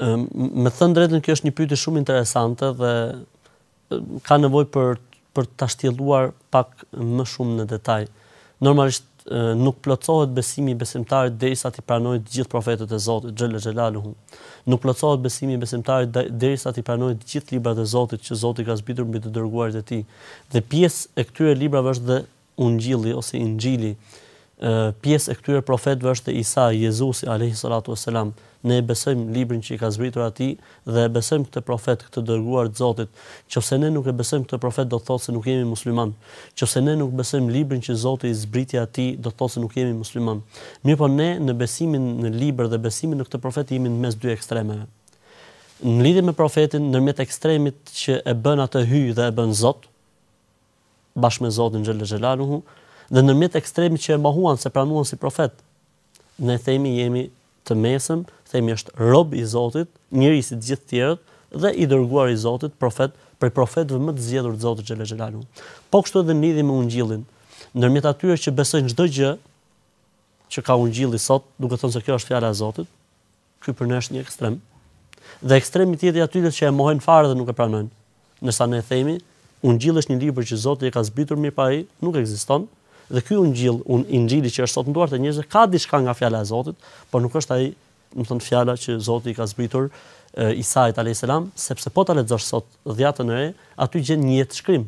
me thënë drejtën kjo është një pyetje shumë interesante dhe ka nevojë për për ta shtjelluar pak më shumë në detaj. Normalisht nuk plocohet besimi i besimtarit derisa ti pranojt të gjithë profetët e Zotit xhelal xhelaluhu. Nuk plocohet besimi i besimtarit derisa ti pranojt të gjithë librat e Zotit që Zoti ka zbitur mbi të dërguarit e tij. Dhe pjesë e këtyre librave është dhe Ungjilli ose Injili, pjesë e këtyre profetëve është Isa, Jezusi wasalam. Ne besojmë librin që i ka zbritur ati dhe besojmë këtë profet, këtë dërguar të Zotit. Qëse ne nuk e besojmë këtë profet, do të thotë se nuk jemi musliman. Qëse ne nuk besojmë librin që Zotit i zbriti ati, do të thotë se nuk jemi musliman. Mirë po ne në besimin në libr dhe besimin në këtë profet, jemi në mes dy ekstremeve. Në lidi me profetin, nërmjet ekstremit që e bën atë hyj dhe e bën Zot, bashkë me Zotin Gjellë dhe nërmjet ekstremit që e mohuan se pranuan si profet, ne themi jemi të mesëm, themi është rob i Zotit, njëri si gjithë tjerët dhe i dërguar i Zotit, profet, prej profetëve më të zgjedhur të Zotit xhelel xhelalu. Po kështu edhe lidhi me Ungjillin. Ndërmjet atyre që besojnë çdo gjë që ka Ungjilli sot, duke thënë se kjo është fjala e Zotit, ky për ne është një ekstrem. Dhe ekstremi tjetër i atyre që e mohojnë fare dhe nuk e pranojnë. Nëse ne themi Ungjilli është një libër që Zoti e ka zbritur mirë pa ai, nuk ekziston, Dhe ky ungjill, un injili që është sot nduar te njerëzit ka diçka nga fjala e Zotit, por nuk është ai, do të thon fjala që Zoti i ka zbritur e, Isa i Tale sepse po ta lexosh sot dhjatën e re, aty gjen një jetë shkrim.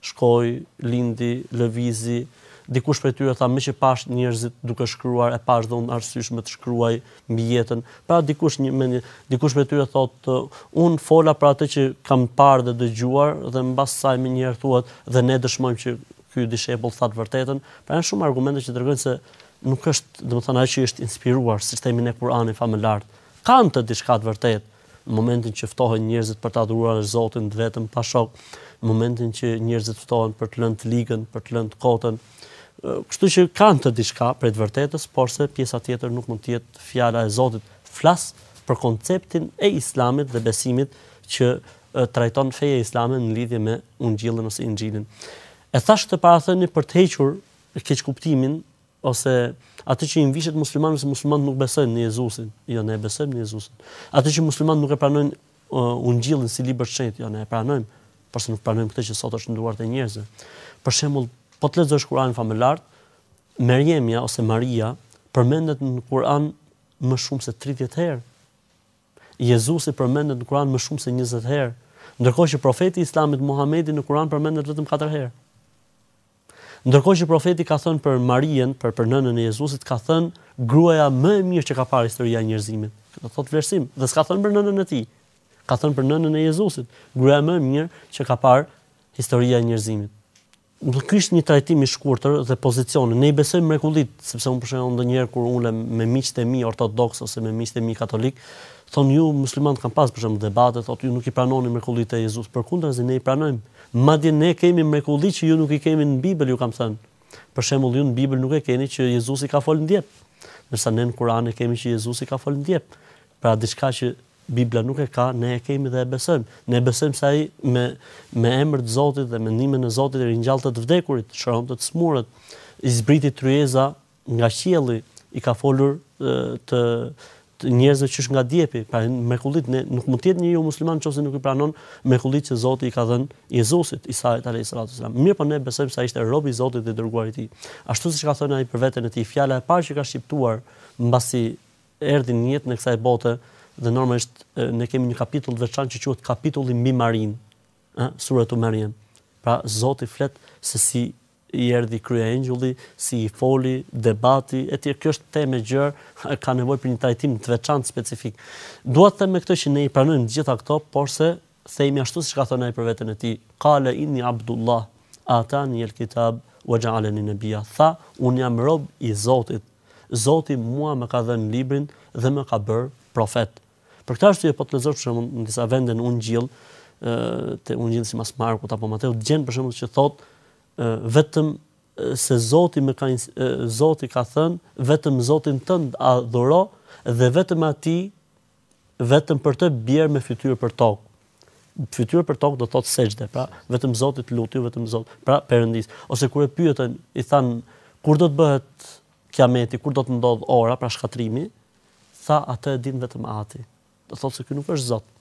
Shkoi, lindi, lëvizi, dikush prej tyre tha më që pash njerëzit duke shkruar e pash dhon arsyesh me të shkruaj mbi jetën. Pra dikush një mend, dikush prej tyre thot un fola për atë që kam parë dhe dëgjuar dhe mbas saj më njëherë thuat dhe ne dëshmojmë që ky dishepull tha të vërtetën. Pra janë shumë argumente që tregojnë se nuk është, domethënë ai që është inspiruar, siç themin ne Kur'anin fa më lart, kanë të diçka të vërtetë në momentin që ftohen njerëzit për ta adhuruar Zotin vetëm pa shok, në momentin që njerëzit ftohen për të lënë ligën, për të lënë kotën. Kështu që kanë të diçka për të vërtetës, porse pjesa tjetër nuk mund të jetë fjala e Zotit. Flas për konceptin e Islamit dhe besimit që trajton feja islame në lidhje me ungjillin ose injilin. E thash të para thënë për të hequr këtë kuptimin ose atë që i vishet muslimanëve se muslimanët nuk besojnë në Jezusin, jo ne besojmë në Jezusin. Atë që muslimanët nuk e pranojnë uh, Ungjillin si libër të jo ne e pranojmë, por se nuk pranojmë këtë që sot është ndruar te njerëzit. Për shembull, po të lexosh Kur'anin famëlar, Meryemja ose Maria përmendet në Kur'an më shumë se 30 herë. Jezusi përmendet në Kur'an më shumë se 20 herë, ndërkohë që profeti i Islamit Muhamedi në Kur'an përmendet vetëm 4 herë. Ndërkohë që profeti ka thënë për Marien, për për nënën e Jezusit, ka thënë gruaja më e mirë që ka parë historia e njerëzimit. Do thot vlerësim, dhe s'ka thënë për nënën e tij. Ka thënë për nënën e Jezusit, gruaja më e mirë që ka parë historia e njerëzimit. Nuk kisht një trajtim i shkurtër dhe pozicion. Ne i besojmë mrekullit, sepse unë për shembull ndonjëherë kur ulem me miqtë e mi ortodoks ose me miqtë e mi katolik, thonë ju muslimanët kanë pas për shemb debate, thotë ju nuk i pranoni mrekullitë e Jezusit. Përkundrazi ne i pranojmë. Madje ne kemi mrekullitë që ju nuk i keni në Bibël, ju kam thënë. Për shembull, ju në Bibël nuk e keni që Jezusi ka folën djep. Ndërsa ne në Kur'an e kemi që Jezusi ka folën djep. Pra diçka që Bibla nuk e ka, ne e kemi dhe e besojmë. Ne e besojmë se ai me me emër të Zotit dhe me ndihmën e Zotit e ringjalltë të vdekurit, shërohet të, smurët, i zbriti tryeza nga qielli, i ka folur të është njerëz që është nga djepi, pra mrekullit ne nuk mund të jetë një jo musliman nëse nuk i pranon mrekullit që Zoti i ka dhënë Jezusit, Isa et alayhis salam. Mirë po ne besojmë se ai ishte robi i Zotit dhe dërguari i Tij. Ashtu siç ka thënë ai për veten e tij, fjala e parë që ka shqiptuar mbasi erdhi në jetën e kësaj bote dhe normalisht ne kemi një kapitull të veçantë që quhet kapitulli mbi Marin, ë, Suratul Maryam. Pra Zoti flet se si i erdhi krye engjulli, si i foli, debati, e tjerë, kjo është teme gjërë, ka nevoj për një trajtim të veçantë specifik. Duat të me këtë që ne i pranojmë gjitha këto, por se thejmë jashtu si që ka thënë për vetën e ti, kale inni Abdullah, ata një el kitab, u e gjale një nëbija, tha, unë jam rob i Zotit, Zotit mua me ka dhe në librin dhe me ka bërë profet. Për këta është të jepot po të që në disa vende në unë gjilë, të unë gjilë si mas Markut apo Mateut, gjenë për shumë që thotë, vetëm se Zoti më ka Zoti ka thën, vetëm Zotin tënd adhuro dhe vetëm atij vetëm për të bjerë me fytyrë për tokë. Fytyrë për tokë do të thotë sejdë, pra vetëm Zotit lutju, vetëm Zot, pra Perëndis. Ose kur e pyetën, i than, kur do të bëhet kiameti, kur do të ndodh ora, pra shkatrimi, tha atë e din vetëm Ati. Do thotë se ky nuk është Zoti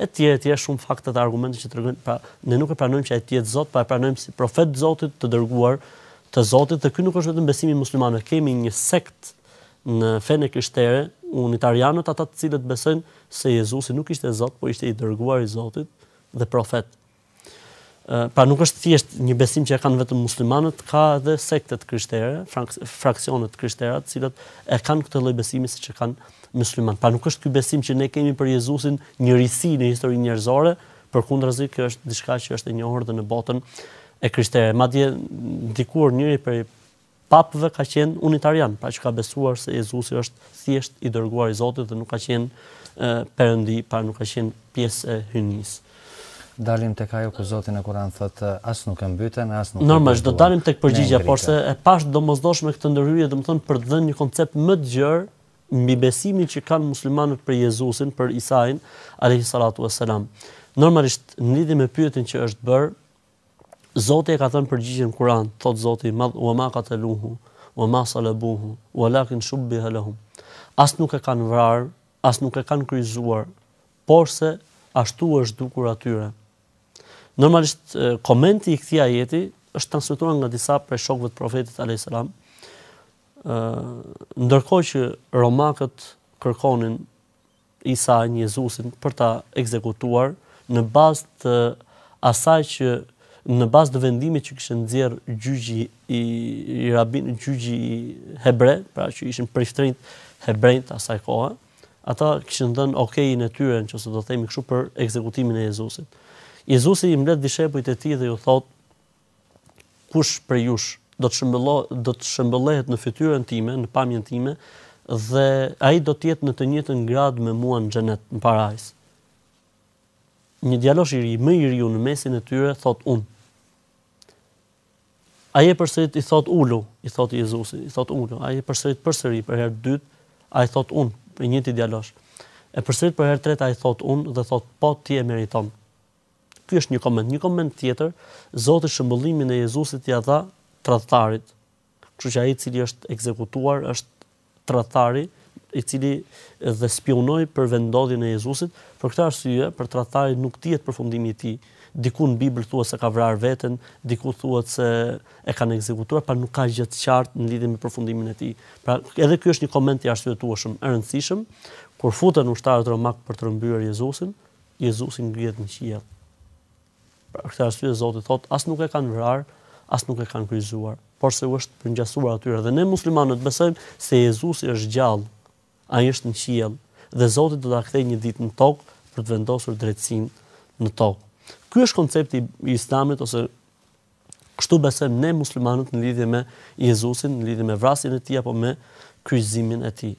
etj etj shumë fakte të argumente që tregojnë pra ne nuk e pranojmë që ai tjetë jetë Zot, pa e pranojmë si profet Zotit të dërguar të Zotit dhe ky nuk është vetëm besimi muslimanëve, kemi një sekt në fenë krishtere unitarianët ata të cilët besojnë se Jezusi nuk ishte Zot, por ishte i dërguar i Zotit dhe profet pra nuk është thjesht një besim që e kanë vetëm muslimanët, ka edhe sektet krishtere, fraksionet krishtere, të cilat e kanë këtë lloj besimi siç e kanë muslimanët. Pra nuk është ky besim që ne kemi për Jezusin, një risi në historinë njerëzore, përkundrazi kjo është diçka që është e njohur edhe në botën e krishtere. Madje dikur njëri për papëve ka qenë unitarian, pra që ka besuar se Jezusi është thjesht i dërguar i Zotit dhe nuk ka qenë perëndi, pra nuk ka qenë pjesë e hynisë dalim tek ajo ku Zoti në Kur'an thot as nuk e mbyten as nuk Normalisht do dalim tek përgjigjja por se e pash domosdoshme këtë ndërhyrje do të thon për të dhënë një koncept më të gjerë mbi besimin që kanë muslimanët për Jezusin, për Isain alayhi salatu wassalam. Normalisht në lidhje me pyetjen që është bër, Zoti e ka thënë përgjigjen Kur'an, thot Zoti ma wa ma qataluhu wa ma salabuhu walakin shubbiha lahum. As nuk e kanë vrarë, as nuk e kanë kryzuar, por se ashtu është dukur atyre. Normalisht komenti i këtij ajeti është transmetuar nga disa prej shokëve të profetit alayhis salam. ë Ndërkohë që romakët kërkonin Isa në Jezusin për ta ekzekutuar në bazë të asaj që në bazë të vendimit që kishte nxjerr gjyqi i i rabin gjyqi i hebre, pra që ishin prishtrinë hebrejt asaj kohe, ata kishin dhënë okein e tyre nëse do të themi kështu për ekzekutimin e Jezusit. Jezusi i mbledh dishepujt e tij dhe ju thot: Kush prej jush do të shëmbëllo do të shëmbëllohet në fytyrën time, në pamjen time dhe ai do të jetë në të njëjtën grad me mua në xhenet, në parajsë. Një djalosh i ri, më i riu në mesin e tyre, thot un. Ai e përsërit i thot ulu, i thot Jezusi, i thot ulu. Ai e përsërit përsëri për herë dytë, ai thot un, për njëti djalosh. E përsërit për herë tretë ai thot un dhe thot po ti e meriton ky është një koment, një koment tjetër, Zoti shëmbullimin e Jezusit ia dha tradhtarit. Kështu që ai i cili është ekzekutuar është tradhtari i cili dhe spionoi për vendodhjen e Jezusit, për këtë arsye për tradhtarin nuk dihet përfundimi i tij. Diku në Bibël thuhet se ka vrarë veten, diku thuhet se e kanë ekzekutuar, pa nuk ka gjë të qartë në lidhje me përfundimin e tij. Pra, edhe ky është një koment i arsyetueshëm, i rëndësishëm, kur futen ushtarët romak për të rrëmbyer Jezusin, Jezusi ngrihet në qiell për këtë arsye Zoti thot, as nuk e kanë vrar, as nuk e kanë kryzuar, por se u është përngjasuar atyre dhe ne muslimanët besojmë se Jezusi është gjallë, ai është në qiell dhe Zoti do ta kthejë një ditë në tokë për të vendosur drejtsinë në tokë. Ky është koncepti i Islamit ose kështu besojmë ne muslimanët në lidhje me Jezusin, në lidhje me vrasjen e tij apo me kryqëzimin e tij.